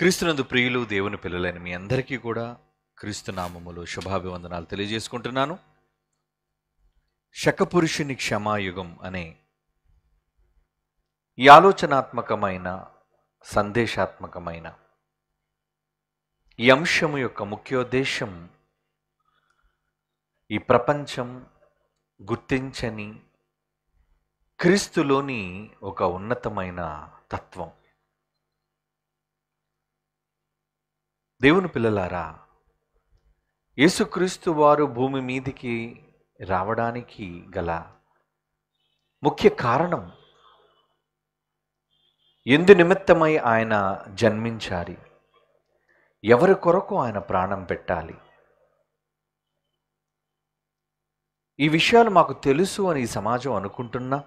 క్రీస్తునందు ప్రియులు దేవుని పిల్లలైన మీ అందరికీ కూడా క్రీస్తునామములు శుభాభివందనాలు తెలియజేసుకుంటున్నాను శకపురుషుని క్షమాయుగం అనే ఈ ఆలోచనాత్మకమైన సందేశాత్మకమైన ఈ అంశము యొక్క ముఖ్యోద్దేశం ఈ ప్రపంచం గుర్తించని క్రీస్తులోని ఒక ఉన్నతమైన తత్వం దేవుని పిల్లలారా యేసుక్రీస్తు వారు భూమి మీదికి రావడానికి గల ముఖ్య కారణం ఎందు నిమిత్తమై ఆయన జన్మించాలి ఎవరి కొరకు ఆయన ప్రాణం పెట్టాలి ఈ విషయాలు మాకు తెలుసు అని ఈ సమాజం అనుకుంటున్నా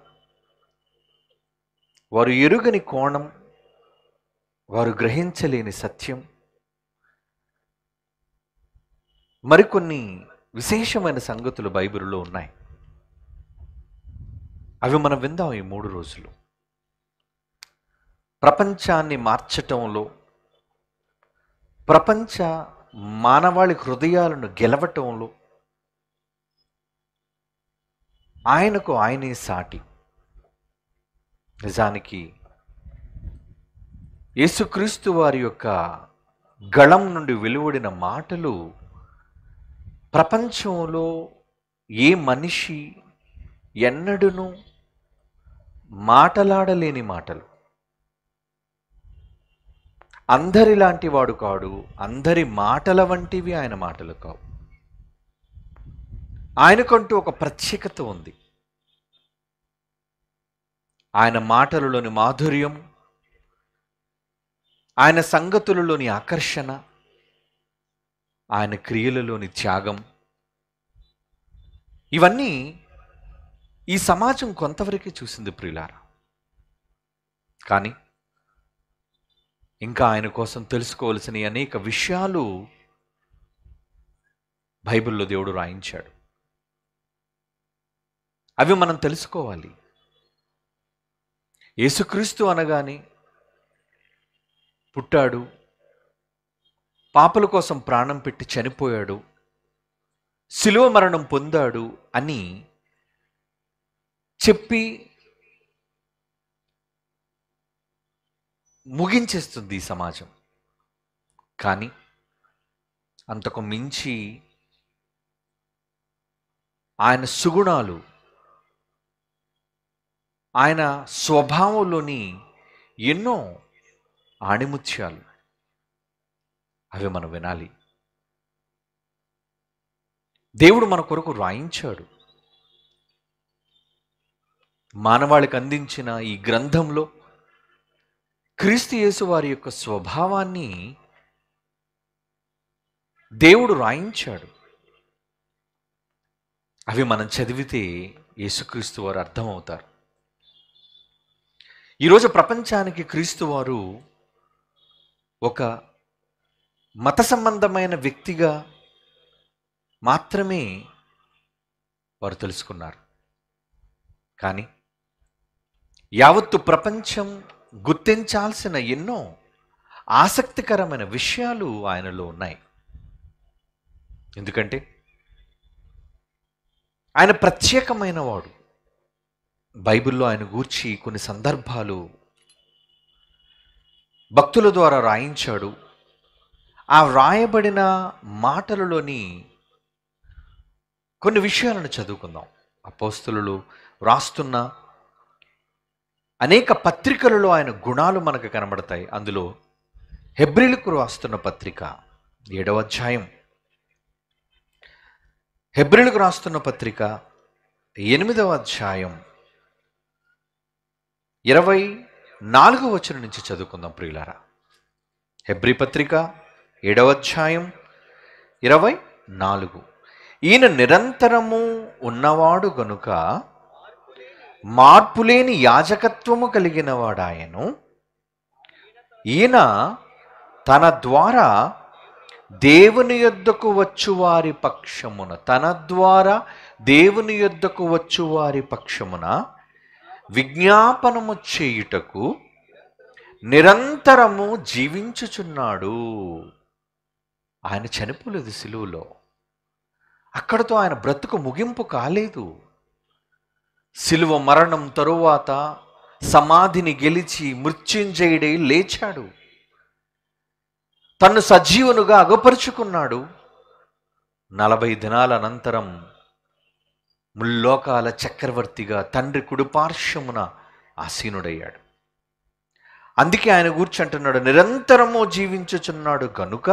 వారు ఎరుగని కోణం వారు గ్రహించలేని సత్యం మరికొన్ని విశేషమైన సంగతులు బైబిల్లో ఉన్నాయి అవి మనం విందాం ఈ మూడు రోజులు ప్రపంచాన్ని మార్చటంలో ప్రపంచ మానవాళి హృదయాలను గెలవటంలో ఆయనకు ఆయనే సాటి నిజానికి యేసుక్రీస్తు వారి యొక్క గళం నుండి వెలువడిన మాటలు ప్రపంచంలో ఏ మనిషి ఎన్నడును మాటలాడలేని మాటలు అందరిలాంటి వాడు కాడు అందరి మాటల వంటివి ఆయన మాటలు కావు ఆయనకంటూ ఒక ప్రత్యేకత ఉంది ఆయన మాటలలోని మాధుర్యం ఆయన సంగతులలోని ఆకర్షణ ఆయన క్రియలలోని త్యాగం ఇవన్నీ ఈ సమాజం కొంతవరకే చూసింది ప్రియులారా కానీ ఇంకా ఆయన కోసం తెలుసుకోవాల్సిన అనేక విషయాలు బైబిల్లో దేవుడు రాయించాడు అవి మనం తెలుసుకోవాలి యేసుక్రీస్తు అనగానే పుట్టాడు పాపల కోసం ప్రాణం పెట్టి చనిపోయాడు శిలువ మరణం పొందాడు అని చెప్పి ముగించేస్తుంది ఈ సమాజం కానీ అంతకు మించి ఆయన సుగుణాలు ఆయన స్వభావంలోని ఎన్నో ఆణిముత్యాలు అవి మనం వినాలి దేవుడు మన కొరకు రాయించాడు మానవాళికి అందించిన ఈ గ్రంథంలో క్రీస్తు యేసు వారి యొక్క స్వభావాన్ని దేవుడు రాయించాడు అవి మనం చదివితే యేసుక్రీస్తు వారు అర్థమవుతారు ఈరోజు ప్రపంచానికి క్రీస్తు వారు ఒక మత సంబంధమైన వ్యక్తిగా మాత్రమే వారు తెలుసుకున్నారు కానీ యావత్తు ప్రపంచం గుర్తించాల్సిన ఎన్నో ఆసక్తికరమైన విషయాలు ఆయనలో ఉన్నాయి ఎందుకంటే ఆయన ప్రత్యేకమైన వాడు బైబిల్లో ఆయన గూర్చి కొన్ని సందర్భాలు భక్తుల ద్వారా రాయించాడు ఆ వ్రాయబడిన మాటలలోని కొన్ని విషయాలను చదువుకుందాం అపోస్తులు వ్రాస్తున్న అనేక పత్రికలలో ఆయన గుణాలు మనకు కనబడతాయి అందులో హెబ్రిలకు రాస్తున్న పత్రిక ఏడవ అధ్యాయం హెబ్రిలకు రాస్తున్న పత్రిక ఎనిమిదవ అధ్యాయం ఇరవై నాలుగవ వచ్చిన నుంచి చదువుకుందాం ప్రియులారా హెబ్రి పత్రిక ఏడవధ్యాయం ఇరవై నాలుగు ఈయన నిరంతరము ఉన్నవాడు గనుక మార్పులేని యాజకత్వము కలిగినవాడాయను ఈయన తన ద్వారా దేవుని యొద్దకు వచ్చువారి పక్షమున తన ద్వారా దేవుని యొద్దకు వచ్చువారి పక్షమున విజ్ఞాపనము చేయుటకు నిరంతరము జీవించుచున్నాడు ఆయన చనిపోలేదు సిలువులో అక్కడతో ఆయన బ్రతుకు ముగింపు కాలేదు సిలువ మరణం తరువాత సమాధిని గెలిచి మృత్యుంజయుడై లేచాడు తన్ను సజీవునుగా అగపరుచుకున్నాడు నలభై దినాల అనంతరం ముల్లోకాల చక్రవర్తిగా తండ్రి కుడిపార్శ్వమున ఆసీనుడయ్యాడు అందుకే ఆయన కూర్చుంటున్నాడు నిరంతరము జీవించుచున్నాడు గనుక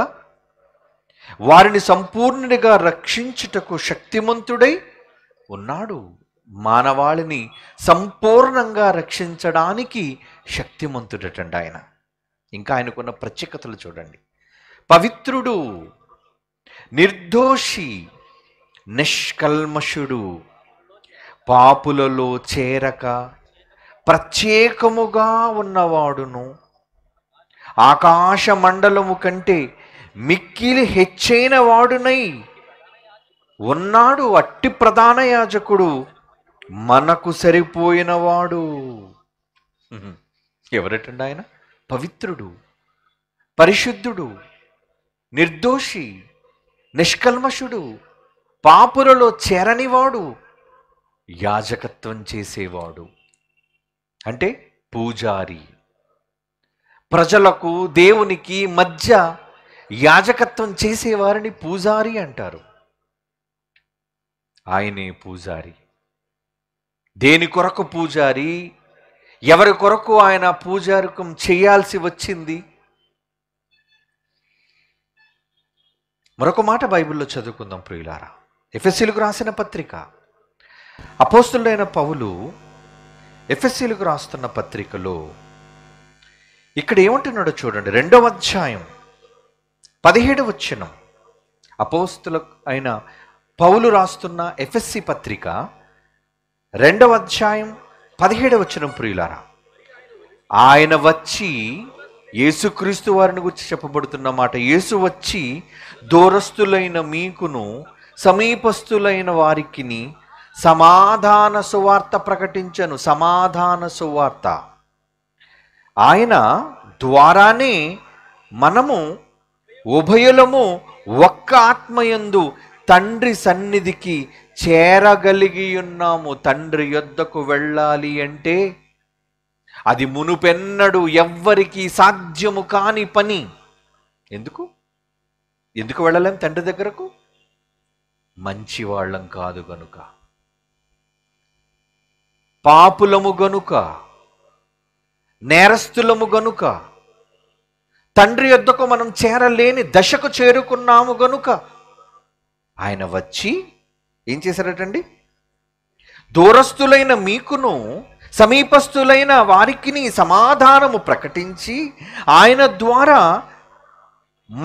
వారిని సంపూర్ణుడిగా రక్షించుటకు శక్తిమంతుడై ఉన్నాడు మానవాళిని సంపూర్ణంగా రక్షించడానికి శక్తిమంతుడటండి ఆయన ఇంకా ఆయనకున్న ప్రత్యేకతలు చూడండి పవిత్రుడు నిర్దోషి నిష్కల్మషుడు పాపులలో చేరక ప్రత్యేకముగా ఉన్నవాడును ఆకాశ మండలము కంటే మిక్కిలి హెచ్చైన వాడునై ఉన్నాడు అట్టి ప్రధాన యాజకుడు మనకు సరిపోయినవాడు ఎవరటండి ఆయన పవిత్రుడు పరిశుద్ధుడు నిర్దోషి నిష్కల్మషుడు పాపులలో చేరనివాడు యాజకత్వం చేసేవాడు అంటే పూజారి ప్రజలకు దేవునికి మధ్య యాజకత్వం చేసేవారిని పూజారి అంటారు ఆయనే పూజారి దేని కొరకు పూజారి ఎవరి కొరకు ఆయన పూజారికం చేయాల్సి వచ్చింది మరొక మాట బైబిల్లో చదువుకుందాం ప్రియులారా ఎఫ్ఎస్సీలకు రాసిన పత్రిక అపోస్తులైన పౌలు ఎఫ్ఎస్సీలకు రాస్తున్న పత్రికలో ఇక్కడ ఏమంటున్నాడో చూడండి రెండవ అధ్యాయం పదిహేడు వచ్చిన అపోస్తుల అయిన పౌలు రాస్తున్న ఎఫ్ఎస్సి పత్రిక రెండవ అధ్యాయం పదిహేడు వచ్చిన ప్రియులారా ఆయన వచ్చి యేసుక్రీస్తు వారిని గురించి చెప్పబడుతున్న మాట యేసు వచ్చి దూరస్తులైన మీకును సమీపస్తులైన వారికి సమాధాన సువార్త ప్రకటించను సమాధాన సువార్త ఆయన ద్వారానే మనము ఉభయులము ఒక్క ఆత్మయందు తండ్రి సన్నిధికి చేరగలిగి ఉన్నాము తండ్రి యొద్దకు వెళ్ళాలి అంటే అది మునుపెన్నడు ఎవ్వరికీ సాధ్యము కాని పని ఎందుకు ఎందుకు వెళ్ళలేం తండ్రి దగ్గరకు మంచి వాళ్ళం కాదు గనుక పాపులము గనుక నేరస్తులము గనుక తండ్రి యొద్దకు మనం చేరలేని దశకు చేరుకున్నాము గనుక ఆయన వచ్చి ఏం చేశారటండి దూరస్తులైన మీకును సమీపస్తులైన వారికి సమాధానము ప్రకటించి ఆయన ద్వారా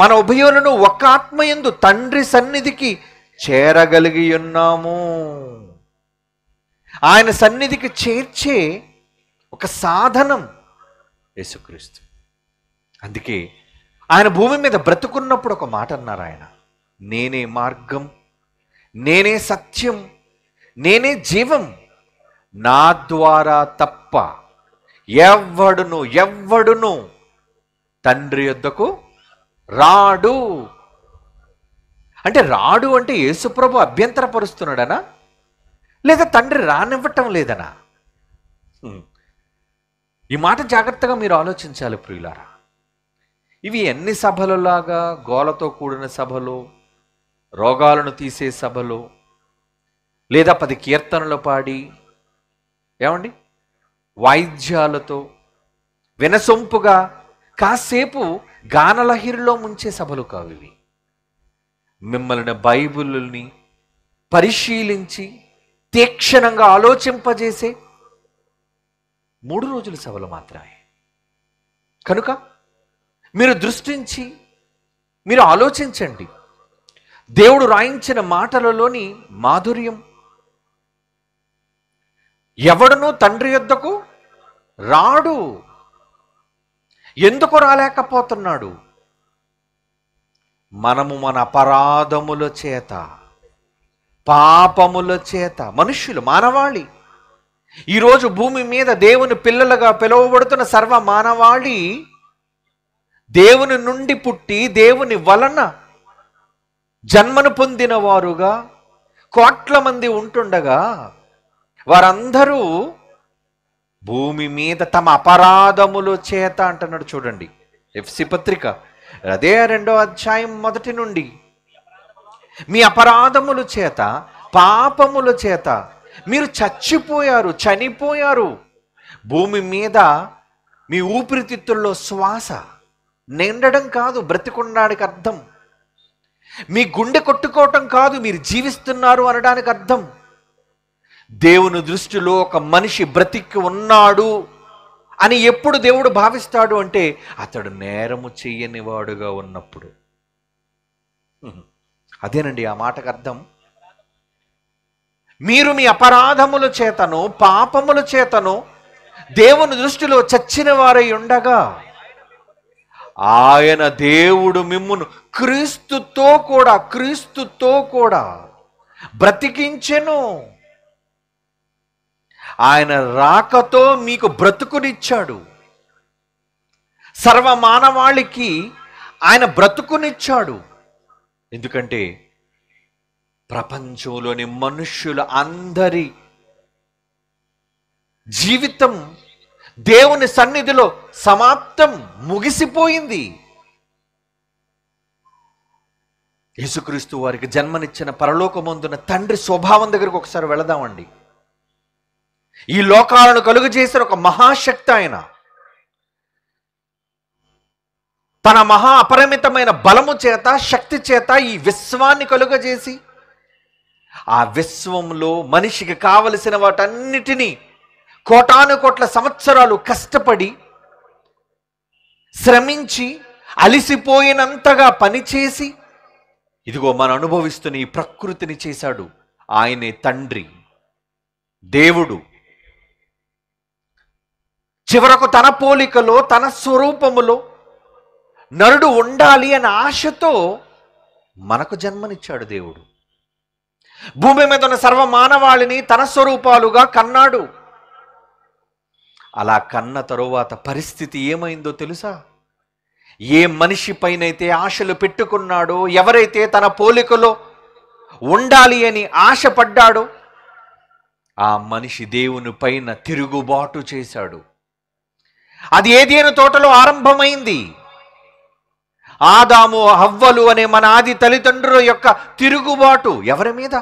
మన ఉభయులను ఒక ఆత్మయందు తండ్రి సన్నిధికి చేరగలిగి ఉన్నాము ఆయన సన్నిధికి చేర్చే ఒక సాధనం యేసుక్రీస్తు అందుకే ఆయన భూమి మీద బ్రతుకున్నప్పుడు ఒక మాట అన్నారు ఆయన నేనే మార్గం నేనే సత్యం నేనే జీవం నా ద్వారా తప్ప ఎవ్వడును ఎవ్వడును తండ్రి యొద్దకు రాడు అంటే రాడు అంటే యేసుప్రభు అభ్యంతరపరుస్తున్నాడనా లేదా తండ్రి రానివ్వటం లేదనా ఈ మాట జాగ్రత్తగా మీరు ఆలోచించాలి ప్రియులారా ఇవి ఎన్ని సభలలాగా గోలతో కూడిన సభలు రోగాలను తీసే సభలు లేదా పది కీర్తనలు పాడి ఏమండి వాయిద్యాలతో వినసొంపుగా కాసేపు గానలహిరిలో ముంచే సభలు కావు ఇవి మిమ్మల్ని బైబిల్ని పరిశీలించి తీక్షణంగా ఆలోచింపజేసే మూడు రోజుల సభలు మాత్రమే కనుక మీరు దృష్టించి మీరు ఆలోచించండి దేవుడు రాయించిన మాటలలోని మాధుర్యం ఎవడను తండ్రి యొద్దకు రాడు ఎందుకు రాలేకపోతున్నాడు మనము మన అపరాధముల చేత పాపముల చేత మనుష్యులు మానవాళి ఈరోజు భూమి మీద దేవుని పిల్లలుగా పిలువబడుతున్న సర్వ మానవాళి దేవుని నుండి పుట్టి దేవుని వలన జన్మను పొందిన వారుగా కోట్ల మంది ఉంటుండగా వారందరూ భూమి మీద తమ అపరాధముల చేత అంటున్నాడు చూడండి ఎఫ్సి పత్రిక అదే రెండో అధ్యాయం మొదటి నుండి మీ అపరాధముల చేత పాపముల చేత మీరు చచ్చిపోయారు చనిపోయారు భూమి మీద మీ ఊపిరితిత్తుల్లో శ్వాస నిండడం కాదు బ్రతికున్నాడికి అర్థం మీ గుండె కొట్టుకోవటం కాదు మీరు జీవిస్తున్నారు అనడానికి అర్థం దేవుని దృష్టిలో ఒక మనిషి బ్రతికి ఉన్నాడు అని ఎప్పుడు దేవుడు భావిస్తాడు అంటే అతడు నేరము వాడుగా ఉన్నప్పుడు అదేనండి ఆ మాటకు అర్థం మీరు మీ అపరాధముల చేతను పాపముల చేతను దేవుని దృష్టిలో చచ్చిన వారై ఉండగా ఆయన దేవుడు మిమ్మును క్రీస్తుతో కూడా క్రీస్తుతో కూడా బ్రతికించెను ఆయన రాకతో మీకు బ్రతుకునిచ్చాడు సర్వ మానవాళికి ఆయన బ్రతుకునిచ్చాడు ఎందుకంటే ప్రపంచంలోని మనుష్యుల అందరి జీవితం దేవుని సన్నిధిలో సమాప్తం ముగిసిపోయింది యేసుక్రీస్తు వారికి జన్మనిచ్చిన పరలోకమందున తండ్రి స్వభావం దగ్గరకు ఒకసారి వెళదామండి ఈ లోకాలను కలుగు చేసిన ఒక మహాశక్తి ఆయన తన మహా అపరిమితమైన బలము చేత శక్తి చేత ఈ విశ్వాన్ని కలుగజేసి ఆ విశ్వంలో మనిషికి కావలసిన వాటన్నిటినీ కోటాను కోట్ల సంవత్సరాలు కష్టపడి శ్రమించి అలిసిపోయినంతగా పనిచేసి ఇదిగో మనం అనుభవిస్తున్న ఈ ప్రకృతిని చేశాడు ఆయనే తండ్రి దేవుడు చివరకు తన పోలికలో తన స్వరూపములో నరుడు ఉండాలి అనే ఆశతో మనకు జన్మనిచ్చాడు దేవుడు భూమి మీద ఉన్న సర్వ మానవాళిని తన స్వరూపాలుగా కన్నాడు అలా కన్న తరువాత పరిస్థితి ఏమైందో తెలుసా ఏ మనిషి పైనైతే ఆశలు పెట్టుకున్నాడో ఎవరైతే తన పోలికలో ఉండాలి అని ఆశపడ్డాడో ఆ మనిషి దేవుని పైన తిరుగుబాటు చేశాడు అది ఏదేను తోటలో ఆరంభమైంది ఆదాము హవ్వలు అనే మన ఆది తల్లిదండ్రుల యొక్క తిరుగుబాటు ఎవరి మీద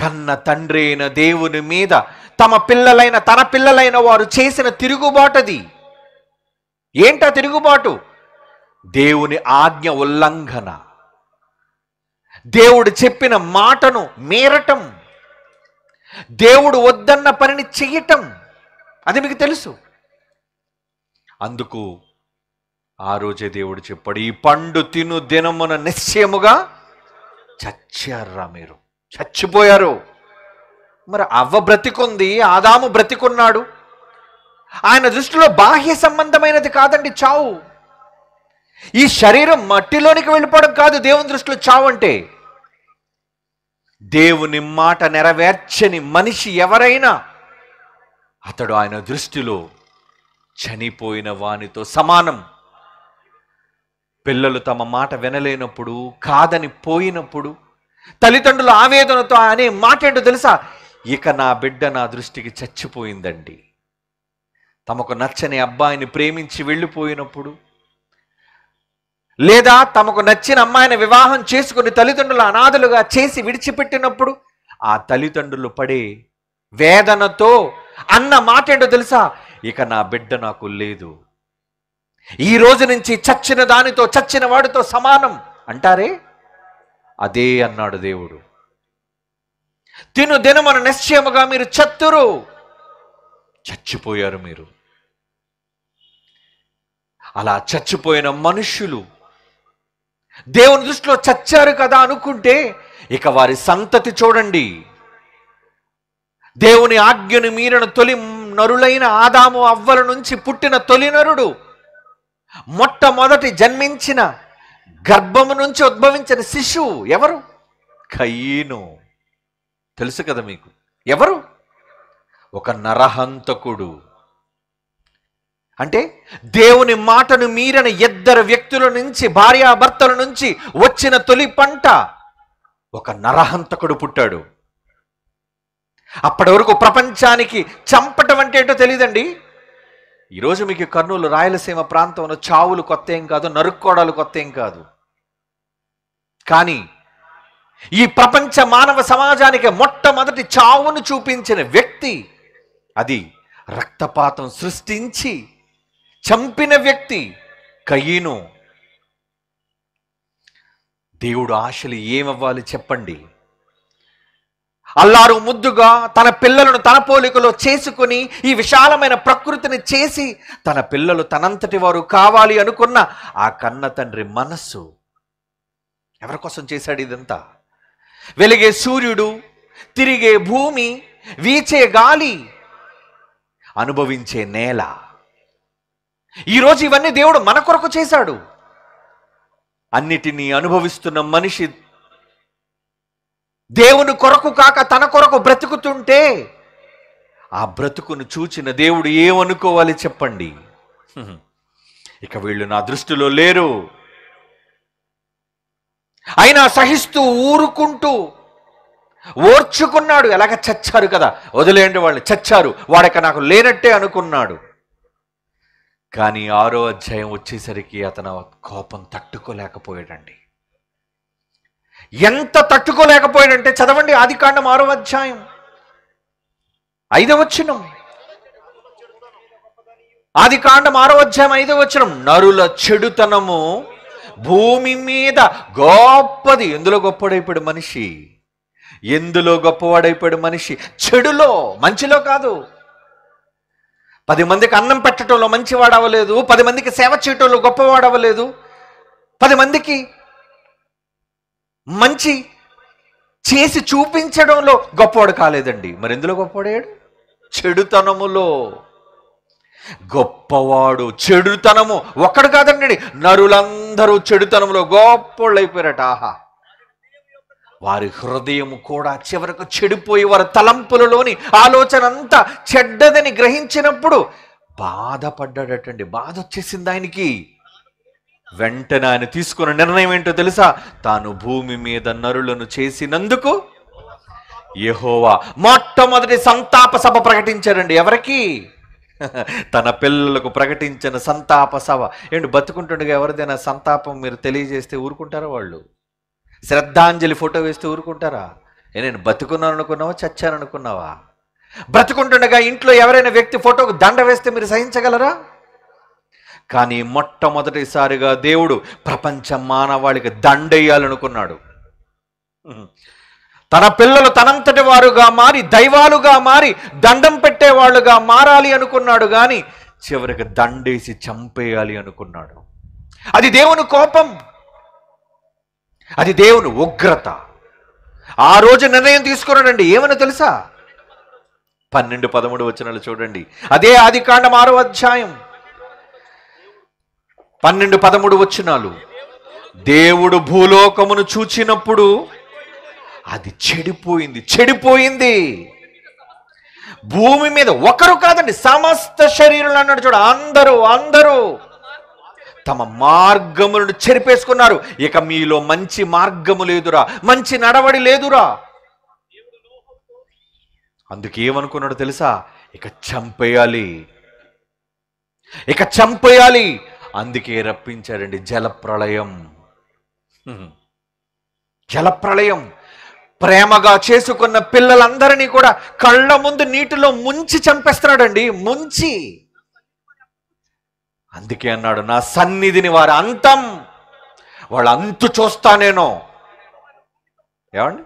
కన్న తండ్రైన దేవుని మీద తమ పిల్లలైన తన పిల్లలైన వారు చేసిన అది ఏంటా తిరుగుబాటు దేవుని ఆజ్ఞ ఉల్లంఘన దేవుడు చెప్పిన మాటను మీరటం దేవుడు వద్దన్న పనిని చెయ్యటం అది మీకు తెలుసు అందుకు ఆ రోజే దేవుడు చెప్పాడు ఈ పండు తిను దినమున నిశ్చయముగా చచ్చారా మీరు చచ్చిపోయారు మరి అవ్వ బ్రతికుంది ఆదాము బ్రతికున్నాడు ఆయన దృష్టిలో బాహ్య సంబంధమైనది కాదండి చావు ఈ శరీరం మట్టిలోనికి వెళ్ళిపోవడం కాదు దేవుని దృష్టిలో చావు అంటే దేవుని మాట నెరవేర్చని మనిషి ఎవరైనా అతడు ఆయన దృష్టిలో చనిపోయిన వానితో సమానం పిల్లలు తమ మాట వినలేనప్పుడు కాదని పోయినప్పుడు తల్లిదండ్రుల ఆవేదనతో అనే మాట ఏంటో తెలుసా ఇక నా బిడ్డ నా దృష్టికి చచ్చిపోయిందండి తమకు నచ్చని అబ్బాయిని ప్రేమించి వెళ్ళిపోయినప్పుడు లేదా తమకు నచ్చిన అమ్మాయిని వివాహం చేసుకుని తల్లిదండ్రులు అనాథలుగా చేసి విడిచిపెట్టినప్పుడు ఆ తల్లిదండ్రులు పడే వేదనతో అన్న మాట ఏంటో తెలుసా ఇక నా బిడ్డ నాకు లేదు ఈ రోజు నుంచి చచ్చిన దానితో చచ్చిన వాడితో సమానం అంటారే అదే అన్నాడు దేవుడు తిను దినమున నిశ్చయముగా మీరు చత్తురు చచ్చిపోయారు మీరు అలా చచ్చిపోయిన మనుషులు దేవుని దృష్టిలో చచ్చారు కదా అనుకుంటే ఇక వారి సంతతి చూడండి దేవుని ఆజ్ఞను మీరిన తొలి నరులైన ఆదాము అవ్వల నుంచి పుట్టిన తొలి నరుడు మొట్టమొదటి జన్మించిన గర్భము నుంచి ఉద్భవించిన శిశువు ఎవరు కయ్యను తెలుసు కదా మీకు ఎవరు ఒక నరహంతకుడు అంటే దేవుని మాటను మీరిన ఇద్దరు వ్యక్తుల నుంచి భార్యాభర్తల నుంచి వచ్చిన తొలి పంట ఒక నరహంతకుడు పుట్టాడు అప్పటి వరకు ప్రపంచానికి చంపటం అంటే ఏంటో తెలియదండి ఈరోజు మీకు కర్నూలు రాయలసీమ ప్రాంతంలో చావులు కొత్త ఏం కాదు నరుక్కోడాలు కొత్త ఏం కాదు కానీ ఈ ప్రపంచ మానవ సమాజానికి మొట్టమొదటి చావును చూపించిన వ్యక్తి అది రక్తపాతం సృష్టించి చంపిన వ్యక్తి కయ్యను దేవుడు ఆశలు ఏమవ్వాలి చెప్పండి అల్లారు ముద్దుగా తన పిల్లలను తన పోలికలో చేసుకుని ఈ విశాలమైన ప్రకృతిని చేసి తన పిల్లలు తనంతటి వారు కావాలి అనుకున్న ఆ కన్న తండ్రి మనస్సు ఎవరి కోసం చేశాడు ఇదంతా వెలిగే సూర్యుడు తిరిగే భూమి వీచే గాలి అనుభవించే నేల ఈరోజు ఇవన్నీ దేవుడు మన కొరకు చేశాడు అన్నిటినీ అనుభవిస్తున్న మనిషి దేవుని కొరకు కాక తన కొరకు బ్రతుకుతుంటే ఆ బ్రతుకును చూచిన దేవుడు ఏమనుకోవాలి చెప్పండి ఇక వీళ్ళు నా దృష్టిలో లేరు ఆయన సహిస్తూ ఊరుకుంటూ ఓర్చుకున్నాడు ఎలాగ చచ్చారు కదా వదిలేయండి వాళ్ళు చచ్చారు వాడక నాకు లేనట్టే అనుకున్నాడు కానీ ఆరో అధ్యాయం వచ్చేసరికి అతను కోపం తట్టుకోలేకపోయాడండి ఎంత తట్టుకోలేకపోయాడంటే చదవండి ఆది కాండం ఆరో అధ్యాయం ఐదవచ్చును ఆది కాండం ఆరో అధ్యాయం ఐదవచ్చును నరుల చెడుతనము భూమి మీద గొప్పది ఎందులో గొప్పవాడైపోయాడు మనిషి ఎందులో గొప్పవాడైపోయాడు మనిషి చెడులో మంచిలో కాదు పది మందికి అన్నం పెట్టడంలో మంచివాడు అవ్వలేదు పది మందికి సేవ చేయటంలో గొప్పవాడవలేదు అవ్వలేదు పది మందికి మంచి చేసి చూపించడంలో గొప్పవాడు కాలేదండి మరి ఎందులో గొప్పవాడయ్యాడు చెడుతనములో గొప్పవాడు చెడుతనము ఒక్కడు కాదండి నరులందరూ చెడుతనంలో గొప్పోళ్ళు అయిపోయారట ఆహా వారి హృదయము కూడా చివరకు చెడిపోయి వారి తలంపులలోని ఆలోచన అంతా చెడ్డదని గ్రహించినప్పుడు బాధపడ్డాడటండి బాధ వచ్చేసింది ఆయనకి వెంటనే ఆయన తీసుకున్న నిర్ణయం ఏంటో తెలుసా తాను భూమి మీద నరులను చేసినందుకు యహోవా మొట్టమొదటి సంతాప సభ ప్రకటించారండి ఎవరికి తన పిల్లలకు ప్రకటించిన సంతాప సభ ఏంటి బతుకుంటుండగా ఎవరిదైనా సంతాపం మీరు తెలియజేస్తే ఊరుకుంటారా వాళ్ళు శ్రద్ధాంజలి ఫోటో వేస్తే ఊరుకుంటారా నేను బతుకున్నాను అనుకున్నావా చచ్చాను అనుకున్నావా బ్రతుకుంటుండగా ఇంట్లో ఎవరైనా వ్యక్తి ఫోటోకు దండ వేస్తే మీరు సహించగలరా కానీ మొట్టమొదటిసారిగా దేవుడు ప్రపంచ మానవాళికి దండేయాలనుకున్నాడు తన పిల్లలు తనంతటి వారుగా మారి దైవాలుగా మారి దండం పెట్టేవాళ్ళుగా మారాలి అనుకున్నాడు కానీ చివరికి దండేసి చంపేయాలి అనుకున్నాడు అది దేవుని కోపం అది దేవుని ఉగ్రత ఆ రోజు నిర్ణయం తీసుకున్నాడండి ఏమని తెలుసా పన్నెండు పదమూడు వచనాలు చూడండి అదే ఆది కాండం ఆరో అధ్యాయం పన్నెండు పదమూడు వచనాలు దేవుడు భూలోకమును చూచినప్పుడు అది చెడిపోయింది చెడిపోయింది భూమి మీద ఒకరు కాదండి సమస్త శరీరంలో అన్నాడు చూడు అందరూ అందరూ తమ మార్గములను చెరిపేసుకున్నారు ఇక మీలో మంచి మార్గము లేదురా మంచి నడవడి లేదురా అందుకేమనుకున్నాడు తెలుసా ఇక చంపేయాలి ఇక చంపేయాలి అందుకే రప్పించాడండి జలప్రళయం జలప్రళయం ప్రేమగా చేసుకున్న పిల్లలందరినీ కూడా కళ్ళ ముందు నీటిలో ముంచి చంపేస్తున్నాడండి ముంచి అందుకే అన్నాడు నా సన్నిధిని వారు అంతం వాళ్ళు అంతు చూస్తా నేను ఏమండి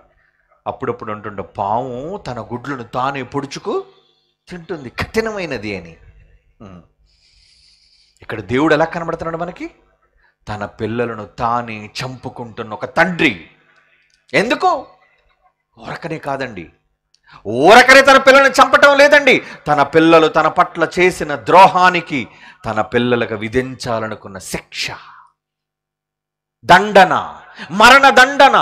అప్పుడప్పుడు అంటుండ పాము తన గుడ్లను తానే పొడుచుకు తింటుంది కఠినమైనది అని ఇక్కడ దేవుడు ఎలా కనబడుతున్నాడు మనకి తన పిల్లలను తానే చంపుకుంటున్న ఒక తండ్రి ఎందుకు ఊరకనే కాదండి ఊరకనే తన పిల్లల్ని చంపటం లేదండి తన పిల్లలు తన పట్ల చేసిన ద్రోహానికి తన పిల్లలకు విధించాలనుకున్న శిక్ష దండన మరణ దండన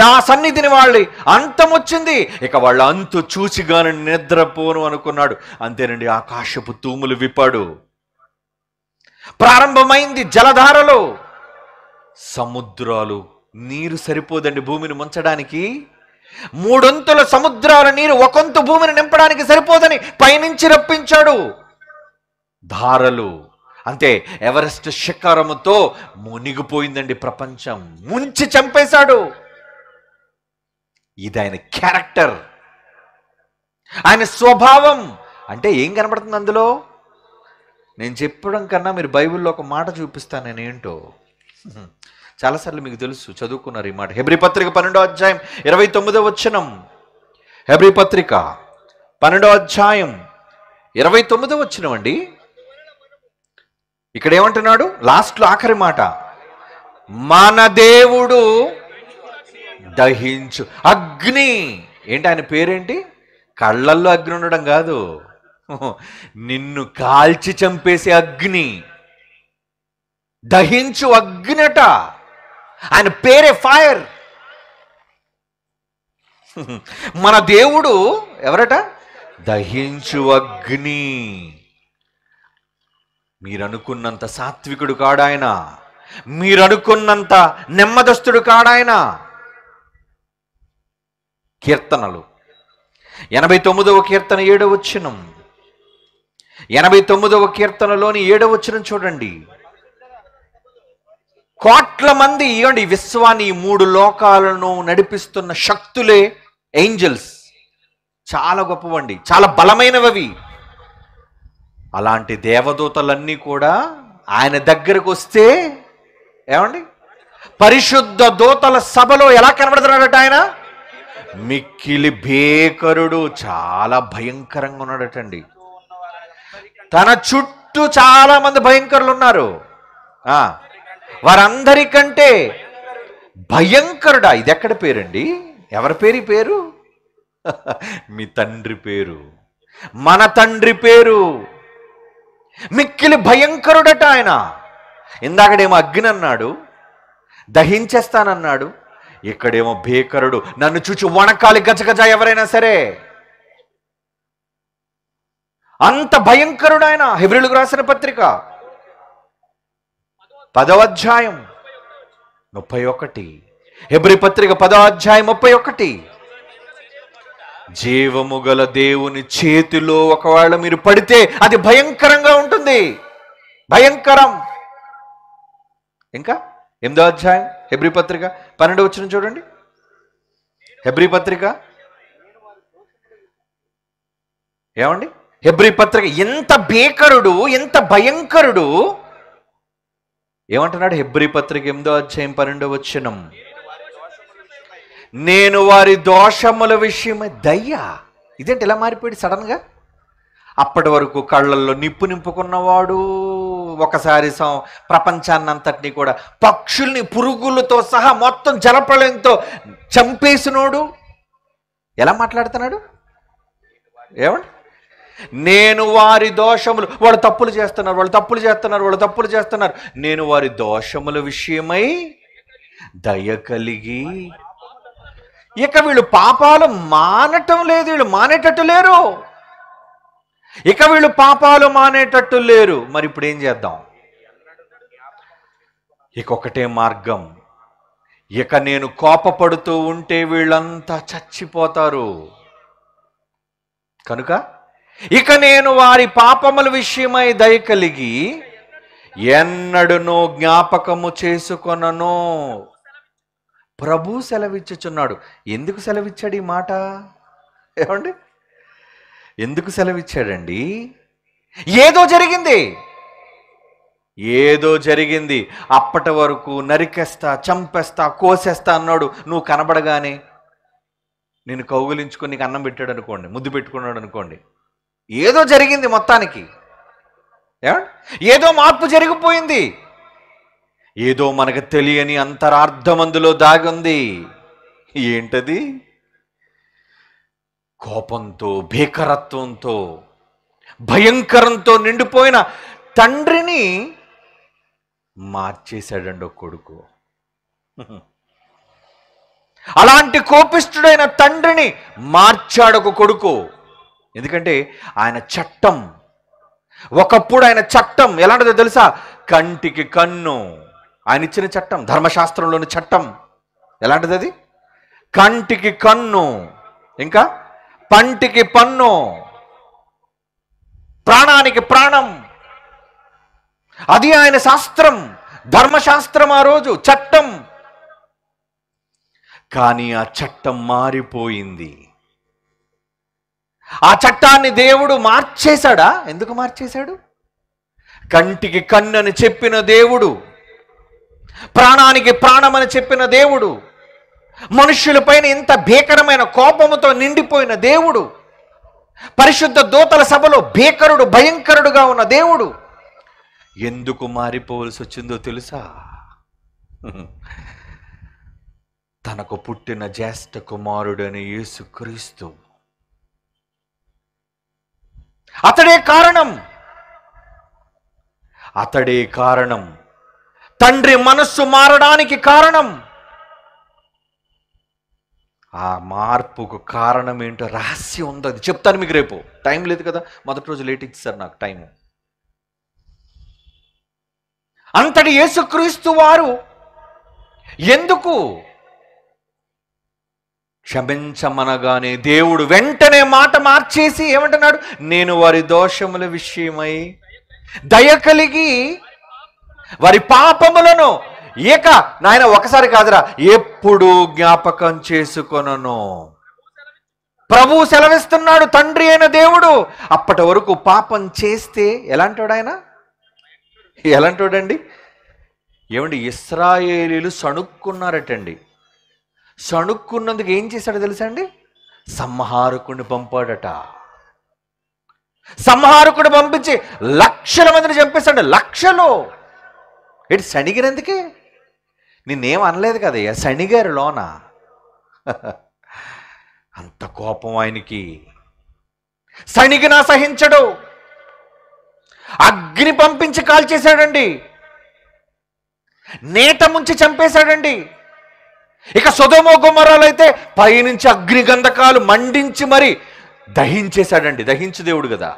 నా సన్నిధిని వాళ్ళు అంతం వచ్చింది ఇక వాళ్ళ అంతు చూచిగాని నిద్రపోను అనుకున్నాడు అంతేనండి ఆకాశపు తూములు విప్పాడు ప్రారంభమైంది జలధారలు సముద్రాలు నీరు సరిపోదండి భూమిని ముంచడానికి మూడొంతుల సముద్రాల నీరు ఒకంతు భూమిని నింపడానికి సరిపోదని పైనుంచి రప్పించాడు ధారలు అంతే ఎవరెస్ట్ శిఖరముతో మునిగిపోయిందండి ప్రపంచం ముంచి చంపేశాడు ఇది ఆయన క్యారెక్టర్ ఆయన స్వభావం అంటే ఏం కనబడుతుంది అందులో నేను చెప్పడం కన్నా మీరు బైబిల్లో ఒక మాట చూపిస్తాను నేనేంటో చాలాసార్లు మీకు తెలుసు చదువుకున్నారు ఈ మాట హెబ్రి పత్రిక పన్నెండో అధ్యాయం ఇరవై తొమ్మిదో వచ్చనం హెబ్రి పత్రిక పన్నెండో అధ్యాయం ఇరవై తొమ్మిదో వచ్చినం అండి ఇక్కడ ఏమంటున్నాడు లాస్ట్లో ఆఖరి మాట మన దేవుడు దహించు అగ్ని ఏంటి ఆయన పేరేంటి కళ్ళల్లో అగ్ని ఉండడం కాదు నిన్ను కాల్చి చంపేసే అగ్ని దహించు అగ్నట ఆయన పేరే ఫైర్ మన దేవుడు ఎవరట దహించు అగ్ని మీరనుకున్నంత సాత్వికుడు కాడాయన మీరనుకున్నంత నెమ్మదస్తుడు కాడాయన కీర్తనలు ఎనభై తొమ్మిదవ కీర్తన ఏడవ వచ్చినం ఎనభై తొమ్మిదవ కీర్తనలోని ఏడవ వచ్చినం చూడండి కోట్ల మంది ఇవ్వండి ఈ విశ్వాన్ని ఈ మూడు లోకాలను నడిపిస్తున్న శక్తులే ఏంజల్స్ చాలా గొప్పవండి చాలా బలమైనవి అలాంటి దేవదూతలన్నీ కూడా ఆయన దగ్గరకు వస్తే ఏమండి పరిశుద్ధ దూతల సభలో ఎలా కనబడుతున్నాడట ఆయన మిక్కిలి భేకరుడు చాలా భయంకరంగా ఉన్నాడటండి తన చుట్టూ చాలా మంది భయంకరులు ఉన్నారు వారందరికంటే భయంకరుడా ఇది ఎక్కడ పేరండి ఎవరి పేరు పేరు మీ తండ్రి పేరు మన తండ్రి పేరు మిక్కిలి భయంకరుడట ఆయన ఇందాకడేమో అన్నాడు దహించేస్తానన్నాడు ఇక్కడేమో భీకరుడు నన్ను చూచి వణకాలి గజగజ ఎవరైనా సరే అంత భయంకరుడు ఆయన హిబ్రిలకు రాసిన పత్రిక పదవాధ్యాయం ముప్పై ఒకటి హెబ్రి పత్రిక పదవాధ్యాయం ముప్పై ఒకటి జీవము గల దేవుని చేతిలో ఒకవేళ మీరు పడితే అది భయంకరంగా ఉంటుంది భయంకరం ఇంకా ఎనిమిదో అధ్యాయం హెబ్రి పత్రిక పన్నెండు వచ్చిన చూడండి హెబ్రి పత్రిక ఏమండి హెబ్రి పత్రిక ఎంత భీకరుడు ఎంత భయంకరుడు ఏమంటున్నాడు హెబ్రి పత్రిక ఎనిమిదో అధ్యాయం పన్నెండో వచ్చినం నేను వారి దోషముల విషయమే దయ్యా ఇదేంటి ఇలా మారిపోయాడు సడన్గా అప్పటి వరకు కళ్ళల్లో నిప్పు నింపుకున్నవాడు ఒకసారి ప్రపంచాన్ని అంతటినీ కూడా పక్షుల్ని పురుగులతో సహా మొత్తం జలప్రళయంతో చంపేసినోడు ఎలా మాట్లాడుతున్నాడు ఏమండి నేను వారి దోషములు వాళ్ళు తప్పులు చేస్తున్నారు వాళ్ళు తప్పులు చేస్తున్నారు వాళ్ళు తప్పులు చేస్తున్నారు నేను వారి దోషముల విషయమై దయ కలిగి ఇక వీళ్ళు పాపాలు మానటం లేదు వీళ్ళు మానేటట్టు లేరు ఇక వీళ్ళు పాపాలు మానేటట్టు లేరు మరి ఇప్పుడు ఏం చేద్దాం ఇకొకటే మార్గం ఇక నేను కోపపడుతూ ఉంటే వీళ్ళంతా చచ్చిపోతారు కనుక ఇక నేను వారి పాపముల విషయమై దయ కలిగి ఎన్నడనో జ్ఞాపకము చేసుకొనను ప్రభు సెలవిచ్చుచున్నాడు ఎందుకు సెలవిచ్చాడు ఈ మాట ఏమండి ఎందుకు సెలవిచ్చాడండి ఏదో జరిగింది ఏదో జరిగింది అప్పటి వరకు నరికేస్తా చంపేస్తా కోసేస్తా అన్నాడు నువ్వు కనబడగానే నేను కౌగులించుకొని నీకు అన్నం పెట్టాడు అనుకోండి ముద్దు పెట్టుకున్నాడు అనుకోండి ఏదో జరిగింది మొత్తానికి ఏదో మార్పు జరిగిపోయింది ఏదో మనకు తెలియని అంతరార్థమందులో దాగుంది ఏంటది కోపంతో భీకరత్వంతో భయంకరంతో నిండిపోయిన తండ్రిని మార్చేశాడండి కొడుకు అలాంటి కోపిష్ఠుడైన తండ్రిని మార్చాడు ఒక కొడుకు ఎందుకంటే ఆయన చట్టం ఒకప్పుడు ఆయన చట్టం ఎలాంటిదో తెలుసా కంటికి కన్ను ఆయన ఇచ్చిన చట్టం ధర్మశాస్త్రంలోని చట్టం ఎలాంటిది అది కంటికి కన్ను ఇంకా పంటికి పన్ను ప్రాణానికి ప్రాణం అది ఆయన శాస్త్రం ధర్మశాస్త్రం ఆ రోజు చట్టం కానీ ఆ చట్టం మారిపోయింది ఆ చట్టాన్ని దేవుడు మార్చేశాడా ఎందుకు మార్చేశాడు కంటికి కన్ను చెప్పిన దేవుడు ప్రాణానికి ప్రాణమని చెప్పిన దేవుడు మనుష్యులపైన ఇంత భీకరమైన కోపముతో నిండిపోయిన దేవుడు పరిశుద్ధ దూతల సభలో భీకరుడు భయంకరుడుగా ఉన్న దేవుడు ఎందుకు మారిపోవలసి వచ్చిందో తెలుసా తనకు పుట్టిన జ్యేష్ఠ కుమారుడని యేసుక్రీస్తు అతడే కారణం అతడే కారణం తండ్రి మనస్సు మారడానికి కారణం ఆ మార్పుకు కారణం ఏంటో రహస్యం ఉంది అది చెప్తాను మీకు రేపు టైం లేదు కదా మొదటి రోజు లేట్ ఇచ్చారు నాకు టైం అంతటి యేసుక్రీస్తు వారు ఎందుకు క్షమించమనగానే దేవుడు వెంటనే మాట మార్చేసి ఏమంటున్నాడు నేను వారి దోషముల విషయమై దయ కలిగి వారి పాపములను ఏక నాయన ఒకసారి కాదురా ఎప్పుడు జ్ఞాపకం చేసుకొనను ప్రభు సెలవిస్తున్నాడు తండ్రి అయిన దేవుడు అప్పటి వరకు పాపం చేస్తే ఎలాంటివాడు ఆయన ఎలాంటోడండి ఏమండి ఇస్రాయేలీలు సణుక్కున్నారటండి సణుక్కున్నందుకు ఏం చేశాడో తెలుసా అండి సంహారకుడిని పంపాడట సంహారకుడు పంపించి లక్షల మందిని చంపేశాడు లక్షలు ఏంటి సణిగినందుకే నిన్నేం అనలేదు కదయ్యా సణిగారు లోన అంత కోపం ఆయనకి సణిగినా సహించడు అగ్ని పంపించి కాల్చేశాడండి నేత ముంచి చంపేశాడండి ఇక సుధమో గుమ్మరాలు అయితే పైనుంచి అగ్నిగంధకాలు మండించి మరి దహించేశాడండి దహించు దేవుడు కదా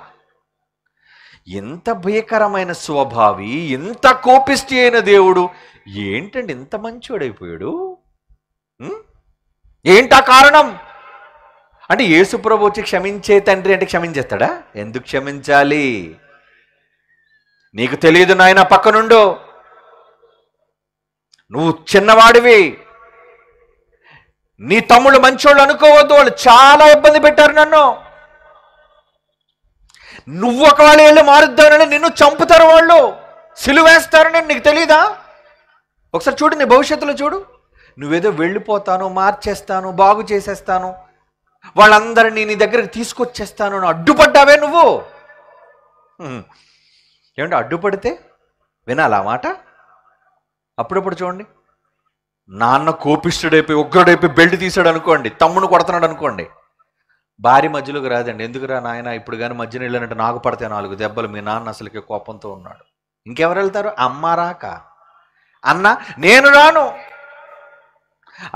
ఎంత భయకరమైన స్వభావి ఎంత కోపిష్టి అయిన దేవుడు ఏంటండి ఇంత మంచోడైపోయాడు ఏంటా కారణం అంటే యేసుప్రభు వచ్చి క్షమించే తండ్రి అంటే క్షమించేస్తాడా ఎందుకు క్షమించాలి నీకు తెలియదు నాయన పక్కనుండు నువ్వు చిన్నవాడివి నీ తమ్ముడు మంచోళ్ళు అనుకోవద్దు వాళ్ళు చాలా ఇబ్బంది పెట్టారు నన్ను నువ్వు ఒకవేళ వెళ్ళి మారుద్దామని నిన్ను చంపుతారు వాళ్ళు సిలువేస్తారని నీకు తెలీదా ఒకసారి చూడు నీ భవిష్యత్తులో చూడు నువ్వేదో వెళ్ళిపోతాను మార్చేస్తాను బాగు చేసేస్తాను వాళ్ళందరినీ నీ దగ్గరికి తీసుకొచ్చేస్తాను అని అడ్డుపడ్డావే నువ్వు ఏమంటే అడ్డుపడితే వినాలా మాట అప్పుడప్పుడు చూడండి నాన్న కోపిష్ఠుడైపోయి ఉగ్రుడైపోయి బెల్ట్ తీసాడు అనుకోండి తమ్ముడు కొడుతున్నాడు అనుకోండి భార్య మధ్యలోకి రాదండి ఎందుకురా నాయన ఇప్పుడు కానీ మధ్యన వెళ్ళినట్టు నాకు పడితే నాలుగు దెబ్బలు మీ నాన్న అసలుకి కోపంతో ఉన్నాడు ఇంకెవరు వెళ్తారు అమ్మ రాక అన్న నేను రాను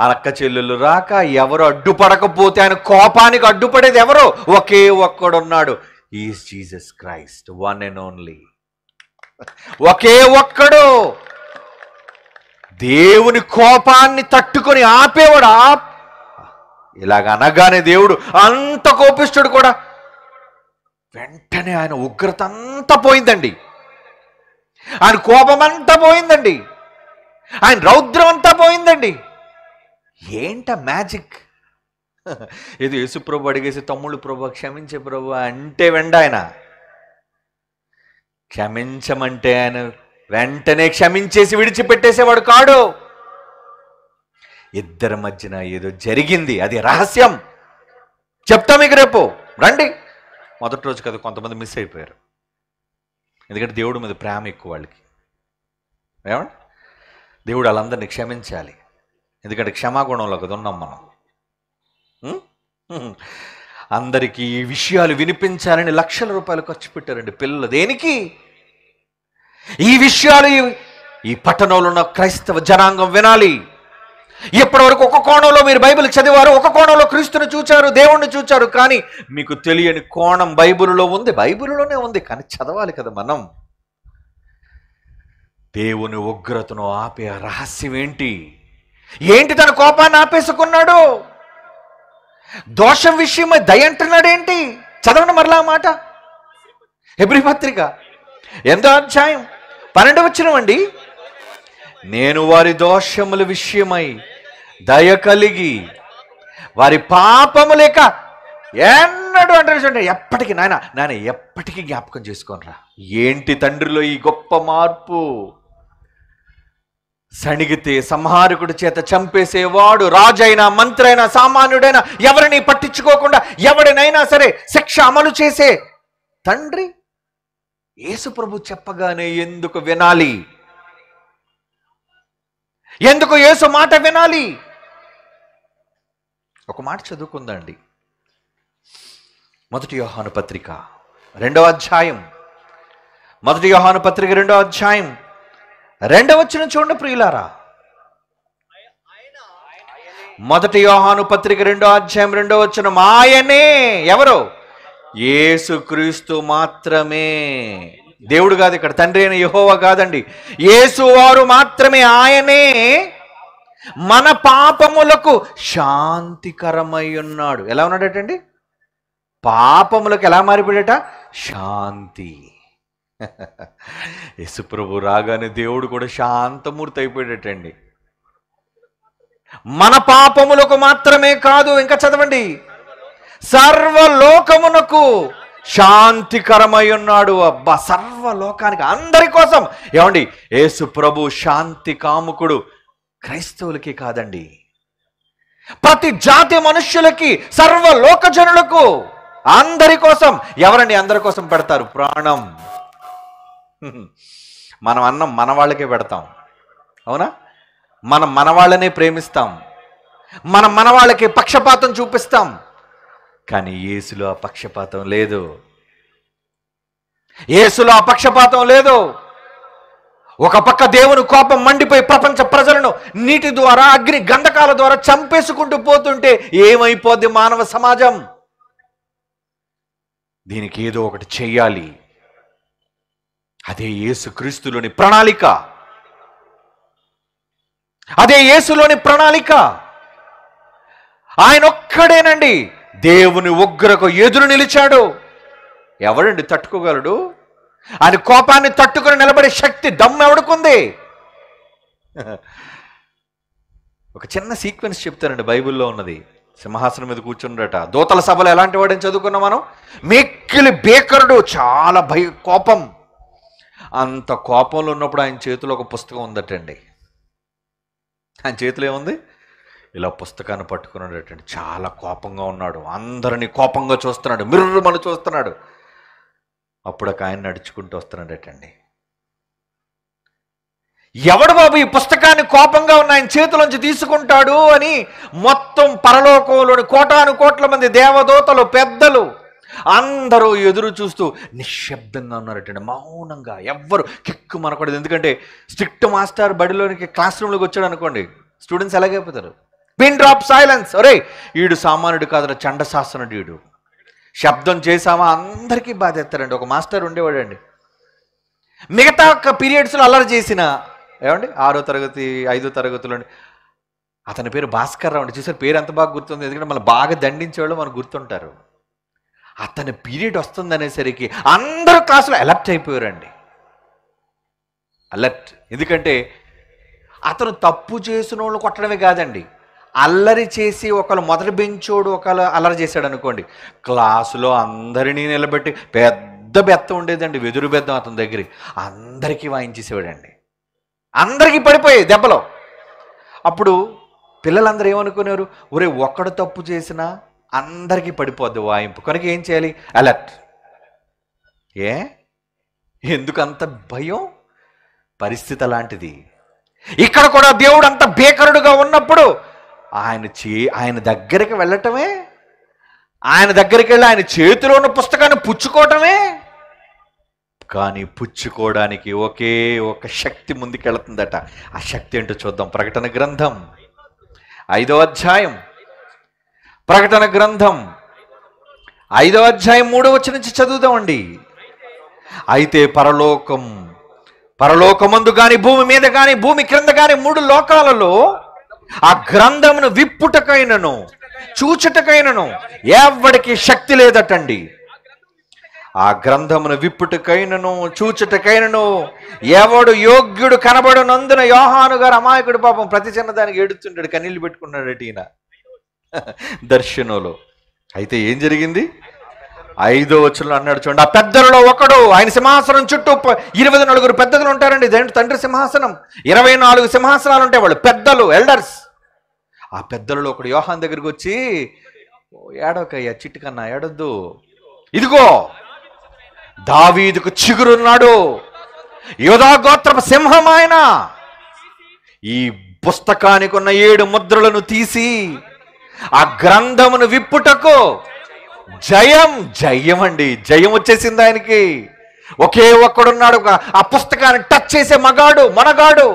ఆ అక్క చెల్లెళ్ళు రాక ఎవరు అడ్డుపడకపోతే ఆయన కోపానికి అడ్డుపడేది ఎవరు ఒకే ఒక్కడున్నాడు is Jesus Christ one and only ఒకే ఒక్కడు దేవుని కోపాన్ని తట్టుకొని ఆపేవాడు ఆ ఇలాగ అనగానే దేవుడు అంత కోపిస్తుడు కూడా వెంటనే ఆయన ఉగ్రత అంతా పోయిందండి ఆయన కోపం అంతా పోయిందండి ఆయన రౌద్రం అంతా పోయిందండి ఏంట మ్యాజిక్ ఏదో యేసుప్రభు అడిగేసి తమ్ముడు ప్రభు క్షమించే ప్రభు అంటే వెండ ఆయన క్షమించమంటే ఆయన వెంటనే క్షమించేసి విడిచిపెట్టేసేవాడు కాడు ఇద్దరి మధ్యన ఏదో జరిగింది అది రహస్యం చెప్తా మీకు రేపు రండి మొదటి రోజు కదా కొంతమంది మిస్ అయిపోయారు ఎందుకంటే దేవుడు మీద ప్రేమ ఎక్కువ వాళ్ళకి ఏమండి దేవుడు వాళ్ళందరినీ క్షమించాలి ఎందుకంటే క్షమాగుణంలో కదా ఉన్నాం మనం అందరికీ ఈ విషయాలు వినిపించాలని లక్షల రూపాయలు ఖర్చు పెట్టారండి పిల్లలు దేనికి ఈ విషయాలు ఈ పట్టణంలో ఉన్న క్రైస్తవ జనాంగం వినాలి ఇప్పటి వరకు ఒక కోణంలో మీరు బైబిల్ చదివారు ఒక కోణంలో క్రీస్తుని చూచారు దేవుణ్ణి చూచారు కానీ మీకు తెలియని కోణం బైబిల్లో ఉంది బైబిల్లోనే ఉంది కానీ చదవాలి కదా మనం దేవుని ఉగ్రతను ఆపే రహస్యం ఏంటి ఏంటి తన కోపాన్ని ఆపేసుకున్నాడు దోషం విషయమై దయ అంటున్నాడేంటి చదవండి మరలా మాట ఎబ్రి పత్రిక ఎంతో అధ్యాయం వచ్చిన అండి నేను వారి దోషముల విషయమై దయ కలిగి వారి పాపము లేక ఎన్నడూ అంటారు చూడండి ఎప్పటికీ నాయన నాయన ఎప్పటికీ జ్ఞాపకం చేసుకోనరా ఏంటి తండ్రిలో ఈ గొప్ప మార్పు సణిగితే సంహారకుడి చేత చంపేసేవాడు రాజైనా అయినా సామాన్యుడైనా ఎవరిని పట్టించుకోకుండా ఎవడినైనా సరే శిక్ష అమలు చేసే తండ్రి యేసుప్రభు చెప్పగానే ఎందుకు వినాలి ఎందుకు యేసు మాట వినాలి ఒక మాట చదువుకుందండి మొదటి యోహాను పత్రిక రెండవ అధ్యాయం మొదటి యోహాను పత్రిక రెండవ అధ్యాయం రెండవ వచ్చిన చూడండి ప్రియులారా మొదటి యోహాను పత్రిక రెండో అధ్యాయం రెండో వచ్చిన ఆయనే ఎవరో ఏసుక్రీస్తు మాత్రమే దేవుడు కాదు ఇక్కడ తండ్రి అయిన యహోవ కాదండి ఏసువారు వారు మాత్రమే ఆయనే మన పాపములకు శాంతికరమై ఉన్నాడు ఎలా ఉన్నాడటండి పాపములకు ఎలా మారిపోయాట శాంతి యశుప్రభు రాగానే దేవుడు కూడా శాంతమూర్తి అయిపోయాడటండి మన పాపములకు మాత్రమే కాదు ఇంకా చదవండి సర్వలోకమునకు శాంతికరమై ఉన్నాడు అబ్బా సర్వలోకానికి అందరి కోసం ఏమండి యేసు ప్రభు శాంతి కాముకుడు క్రైస్తవులకి కాదండి ప్రతి జాతి మనుష్యులకి సర్వలోక జనులకు అందరి కోసం ఎవరండి అందరి కోసం పెడతారు ప్రాణం మనం అన్నం మన వాళ్ళకే పెడతాం అవునా మనం మన వాళ్ళనే ప్రేమిస్తాం మనం మన వాళ్ళకి పక్షపాతం చూపిస్తాం కానీ యేసులో అపక్షపాతం లేదు ఏసులో అపక్షపాతం లేదు ఒక పక్క దేవుని కోపం మండిపోయి ప్రపంచ ప్రజలను నీటి ద్వారా అగ్ని గంధకాల ద్వారా చంపేసుకుంటూ పోతుంటే ఏమైపోద్ది మానవ సమాజం దీనికి ఏదో ఒకటి చెయ్యాలి అదే యేసుక్రీస్తులోని ప్రణాళిక అదే యేసులోని ప్రణాళిక ఆయన ఒక్కడేనండి దేవుని ఉగ్రకు ఎదురు నిలిచాడు ఎవడండి తట్టుకోగలడు ఆయన కోపాన్ని తట్టుకుని నిలబడే శక్తి దమ్ము ఎవడుకుంది ఒక చిన్న సీక్వెన్స్ చెప్తానండి బైబిల్లో ఉన్నది సింహాసనం మీద కూర్చుండట దోతల సభలో ఎలాంటి వాడిని చదువుకున్నాం మనం మిక్కిలి బేకరుడు చాలా భయ కోపం అంత కోపంలో ఉన్నప్పుడు ఆయన చేతిలో ఒక పుస్తకం ఉందటండి ఆయన చేతిలో ఏముంది ఇలా పుస్తకాన్ని పట్టుకున్నాడటండి చాలా కోపంగా ఉన్నాడు అందరినీ కోపంగా చూస్తున్నాడు మిర్రు మన చూస్తున్నాడు అప్పుడు ఒక ఆయన నడుచుకుంటూ వస్తున్నాడటండి ఎవడు బాబు ఈ పుస్తకాన్ని కోపంగా ఉన్న ఆయన చేతిలోంచి తీసుకుంటాడు అని మొత్తం పరలోకంలోని కోటాను కోట్ల మంది దేవదూతలు పెద్దలు అందరూ ఎదురు చూస్తూ నిశ్శబ్దంగా ఉన్నారటండి మౌనంగా ఎవ్వరు కిక్కు మనకూడదు ఎందుకంటే స్ట్రిక్ట్ మాస్టర్ బడిలోనికి క్లాస్ రూమ్లోకి వచ్చాడు అనుకోండి స్టూడెంట్స్ ఎలాగైపోతారు పిన్ డ్రాప్ సైలెన్స్ అరే ఈడు సామాన్యుడు కాదు చండశాసనుడు ఈడు శబ్దం చేసామా అందరికీ బాధెత్తారండి ఒక మాస్టర్ ఉండేవాడండి మిగతా ఒక పీరియడ్స్లో అల్లరి చేసిన ఏమండి ఆరో తరగతి ఐదో తరగతిలో అతని పేరు భాస్కర్ రావు అండి చూసారు పేరు ఎంత బాగా గుర్తుంది ఎందుకంటే మనం బాగా దండించేవాళ్ళు మనకు గుర్తుంటారు అతని పీరియడ్ వస్తుందనేసరికి అందరూ క్లాసులో అలర్ట్ అయిపోయారండి అలర్ట్ ఎందుకంటే అతను తప్పు చేసిన వాళ్ళు కొట్టడమే కాదండి అల్లరి చేసి ఒకళ్ళు మొదటి బెంచోడు ఒకళ్ళు అల్లరి చేశాడు అనుకోండి క్లాసులో అందరినీ నిలబెట్టి పెద్ద బెత్త ఉండేదండి వెదురు బెత్తం అతని దగ్గర అందరికీ వాయించేసేవాడండి అందరికీ పడిపోయే దెబ్బలో అప్పుడు పిల్లలందరూ ఏమనుకునేవారు ఒరే ఒక్కడు తప్పు చేసినా అందరికీ పడిపోద్ది వాయింపు కనుక ఏం చేయాలి అలర్ట్ ఏ ఎందుకు అంత భయం పరిస్థితి అలాంటిది ఇక్కడ కూడా దేవుడు అంత భీకరుడుగా ఉన్నప్పుడు ఆయన చే ఆయన దగ్గరికి వెళ్ళటమే ఆయన దగ్గరికి వెళ్ళి ఆయన చేతిలో ఉన్న పుస్తకాన్ని పుచ్చుకోవటమే కానీ పుచ్చుకోవడానికి ఒకే ఒక శక్తి ముందుకెళ్తుందట ఆ శక్తి ఏంటో చూద్దాం ప్రకటన గ్రంథం ఐదో అధ్యాయం ప్రకటన గ్రంథం ఐదో అధ్యాయం మూడో వచ్చి నుంచి చదువుదామండి అయితే పరలోకం పరలోకమందు కానీ భూమి మీద కానీ భూమి క్రింద కానీ మూడు లోకాలలో ఆ గ్రంథమును విప్పుటకైనను చూచుటకైనను ఎవడికి శక్తి లేదటండి ఆ గ్రంథమును విప్పుటకైనను చూచుటకైనను ఎవడు యోగ్యుడు కనబడనందున యోహాను గారు అమాయకుడు పాపం ప్రతి చిన్నదానికి ఏడుతుండడు కన్నీళ్ళు పెట్టుకున్నాడు ఈయన దర్శనంలో అయితే ఏం జరిగింది ఐదో వచ్చిన అన్నాడు చూడండి ఆ పెద్దలలో ఒకడు ఆయన సింహాసనం చుట్టూ ఇరవై నలుగురు పెద్దలు ఉంటారండి ఇదేంటి తండ్రి సింహాసనం ఇరవై నాలుగు సింహాసనాలు ఉంటాయి వాళ్ళు పెద్దలు ఎల్డర్స్ ఆ పెద్దలలో ఒకడు యోహాన్ దగ్గరికి వచ్చి ఏడవకయ్యా చిట్టుకన్నా ఏడొద్దు ఇదిగో దావీదుకు చిగురున్నాడు యోధా గోత్ర సింహం ఆయన ఈ పుస్తకానికి ఉన్న ఏడు ముద్రలను తీసి ఆ గ్రంథమును విప్పుటకు జయం జయం అండి జయం వచ్చేసింది ఆయనకి ఒకే ఒక్కడున్నాడు ఆ పుస్తకాన్ని టచ్ చేసే మగాడు మనగాడు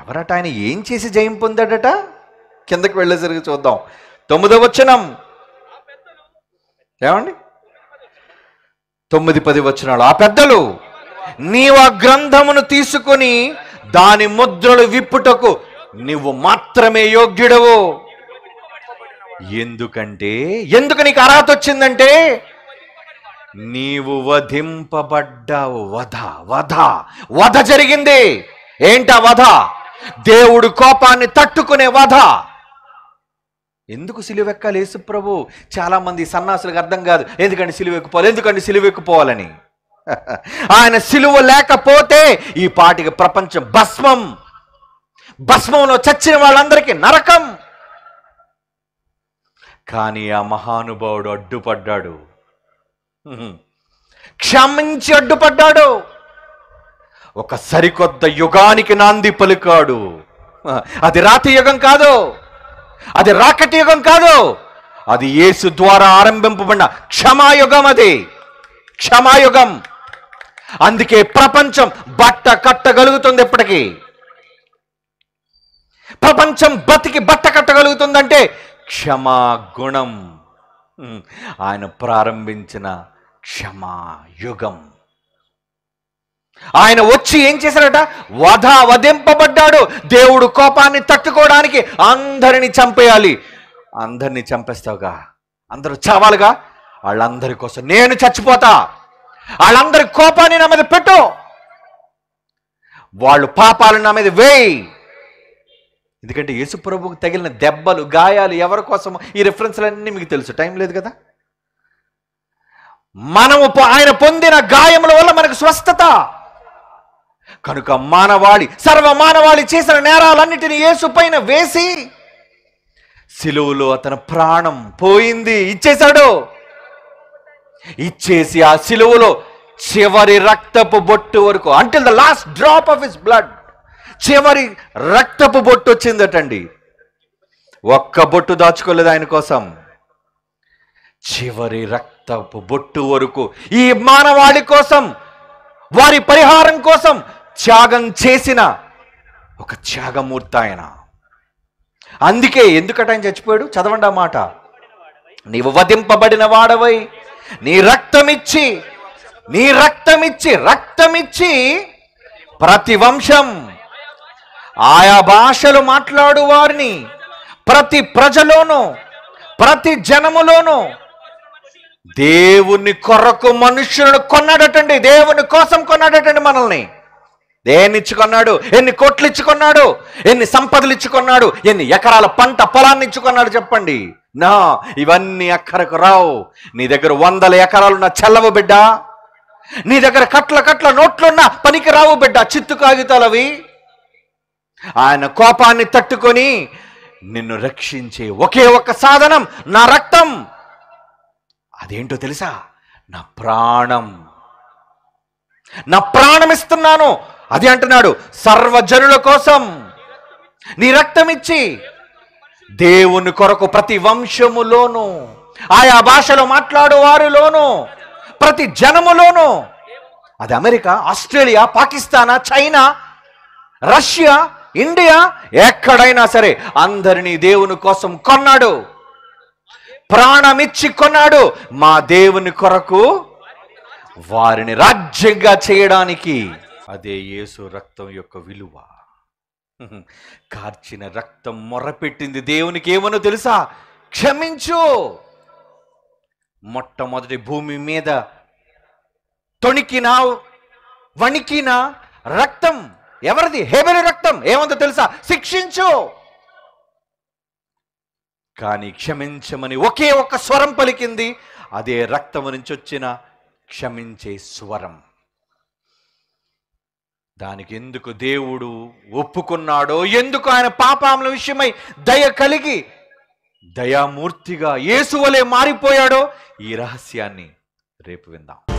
ఎవరట ఆయన ఏం చేసి జయం పొందాడట కిందకి వెళ్ళేసరికి చూద్దాం తొమ్మిదో వచనం ఏమండి తొమ్మిది పది వచనాలు ఆ పెద్దలు నీవు ఆ గ్రంథమును తీసుకొని దాని ముద్రలు విప్పుటకు నువ్వు మాత్రమే యోగ్యుడవు ఎందుకంటే ఎందుకు నీకు అర్హత వచ్చిందంటే నీవు వధింపబడ్డ వధ వధ వధ జరిగింది ఏంట వధ దేవుడు కోపాన్ని తట్టుకునే వధ ఎందుకు సిలువెక్కాలి యేసుప్రభు చాలామంది సన్నాసులకు అర్థం కాదు ఎందుకంటే సిలువెక్కుపోవాలి ఎందుకంటే సిలువెక్కుపోవాలని ఆయన సిలువ లేకపోతే ఈ పాటికి ప్రపంచం భస్మం భస్మంలో చచ్చిన వాళ్ళందరికీ నరకం కానీ ఆ మహానుభావుడు అడ్డుపడ్డాడు క్షమించి అడ్డుపడ్డాడు ఒక సరికొత్త యుగానికి నాంది పలికాడు అది రాతి యుగం కాదు అది రాకటి యుగం కాదు అది యేసు ద్వారా ఆరంభింపబడిన క్షమాయుగం అది క్షమాయుగం అందుకే ప్రపంచం బట్ట కట్టగలుగుతుంది ఇప్పటికీ ప్రపంచం బతికి బట్ట కట్టగలుగుతుందంటే క్షమా గుణం ఆయన ప్రారంభించిన క్షమా యుగం ఆయన వచ్చి ఏం చేశాడట వధ వధింపబడ్డాడు దేవుడు కోపాన్ని తట్టుకోవడానికి అందరిని చంపేయాలి అందరినీ చంపేస్తావుగా అందరూ చావాలిగా వాళ్ళందరి కోసం నేను చచ్చిపోతా వాళ్ళందరి కోపాన్ని నా మీద పెట్టు వాళ్ళు పాపాలను నా మీద వేయి ఎందుకంటే యేసుప్రభుకు తగిలిన దెబ్బలు గాయాలు ఎవరి కోసము ఈ రిఫరెన్స్లన్నీ మీకు తెలుసు టైం లేదు కదా మనము ఆయన పొందిన గాయముల వల్ల మనకు స్వస్థత కనుక మానవాళి సర్వ మానవాళి చేసిన నేరాలన్నిటిని యేసు పైన వేసి సిలువులో అతను ప్రాణం పోయింది ఇచ్చేశాడు ఇచ్చేసి ఆ సిలువులో చివరి రక్తపు బొట్టు వరకు until the last drop of his blood చివరి రక్తపు బొట్టు వచ్చిందటండి ఒక్క బొట్టు దాచుకోలేదు ఆయన కోసం చివరి రక్తపు బొట్టు వరకు ఈ మానవాళి కోసం వారి పరిహారం కోసం త్యాగం చేసిన ఒక త్యాగమూర్తి ఆయన అందుకే ఎందుకట ఆయన చచ్చిపోయాడు చదవండి ఆ మాట నీవు వధింపబడిన వాడవై నీ రక్తమిచ్చి నీ రక్తమిచ్చి రక్తమిచ్చి ప్రతి వంశం ఆయా భాషలు మాట్లాడు వారిని ప్రతి ప్రజలోనూ ప్రతి జనములోనూ దేవుని కొరకు మనుషులను కొన్నాడటండి దేవుని కోసం కొన్నాడటండి మనల్ని దేన్ని ఇచ్చుకున్నాడు ఎన్ని కోట్లు ఇచ్చుకున్నాడు ఎన్ని సంపదలు ఇచ్చుకున్నాడు ఎన్ని ఎకరాల పంట పొలాన్ని ఇచ్చుకున్నాడు చెప్పండి నా ఇవన్నీ అక్కడకు రావు నీ దగ్గర వందల ఎకరాలున్న చల్లవు బిడ్డ నీ దగ్గర కట్ల కట్ల నోట్లున్న పనికి రావు బిడ్డ చిత్తు కాగితాలు అవి ఆయన కోపాన్ని తట్టుకొని నిన్ను రక్షించే ఒకే ఒక సాధనం నా రక్తం అదేంటో తెలుసా నా ప్రాణం నా ప్రాణం ఇస్తున్నాను అది అంటున్నాడు సర్వజనుల కోసం నీ రక్తం ఇచ్చి దేవుని కొరకు ప్రతి వంశములోను ఆయా భాషలో మాట్లాడు వారిలోను ప్రతి జనములోను అది అమెరికా ఆస్ట్రేలియా పాకిస్తానా చైనా రష్యా ఇండియా ఎక్కడైనా సరే అందరినీ దేవుని కోసం కొన్నాడు ప్రాణమిచ్చి కొన్నాడు మా దేవుని కొరకు వారిని రాజ్యంగా చేయడానికి అదే యేసు రక్తం యొక్క విలువ కార్చిన రక్తం మొరపెట్టింది దేవునికి ఏమనో తెలుసా క్షమించు మొట్టమొదటి భూమి మీద తొణికిన వణికిన రక్తం ఎవరిది హేబెలు రక్తం ఏమందో తెలుసా శిక్షించు కానీ క్షమించమని ఒకే ఒక స్వరం పలికింది అదే రక్తము నుంచి వచ్చిన క్షమించే స్వరం దానికి ఎందుకు దేవుడు ఒప్పుకున్నాడో ఎందుకు ఆయన పాపాముల విషయమై దయ కలిగి దయామూర్తిగా ఏసువలే మారిపోయాడో ఈ రహస్యాన్ని రేపు విందాం